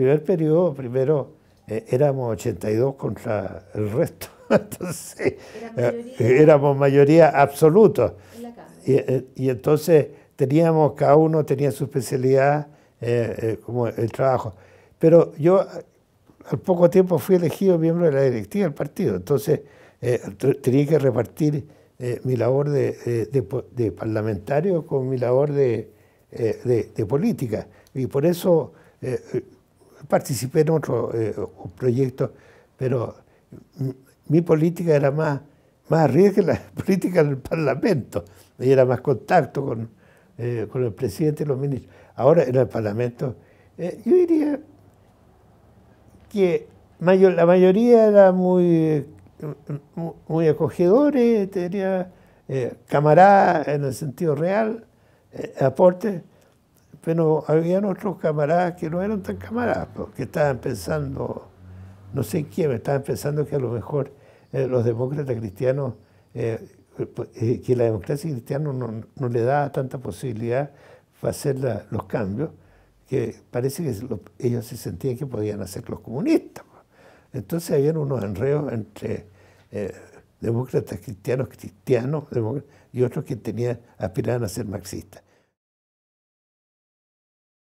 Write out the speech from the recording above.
primer periodo, primero eh, éramos 82 contra el resto. entonces, eh, éramos mayoría absoluta. Eh, y, entonces teníamos, cada uno tenía su especialidad, como el trabajo. Pero yo al poco tiempo fui elegido miembro de la directiva del partido, entonces tenía que repartir mi labor de, de, parlamentario con mi labor de, de política. Y por eso participé en otro eh, proyecto, pero mi política era más, más arriba que la política del Parlamento. Y era más contacto eh, con, el presidente y los ministros. Ahora en el Parlamento, eh, yo diría que la mayoría era muy, muy acogedores, tenía camaradas en el sentido real, aportes pero habían otros camaradas que no eran tan camaradas, porque estaban pensando, no sé quién, estaban pensando que a lo mejor eh, los demócratas cristianos, eh, pues, eh, que la democracia cristiana no, le daba tanta posibilidad para hacer los cambios, que parece que ellos se sentían que podían hacer los comunistas. Entonces habían unos enreos entre demócratas cristianos, cristianos, y otros que tenían, aspiraban a ser marxistas.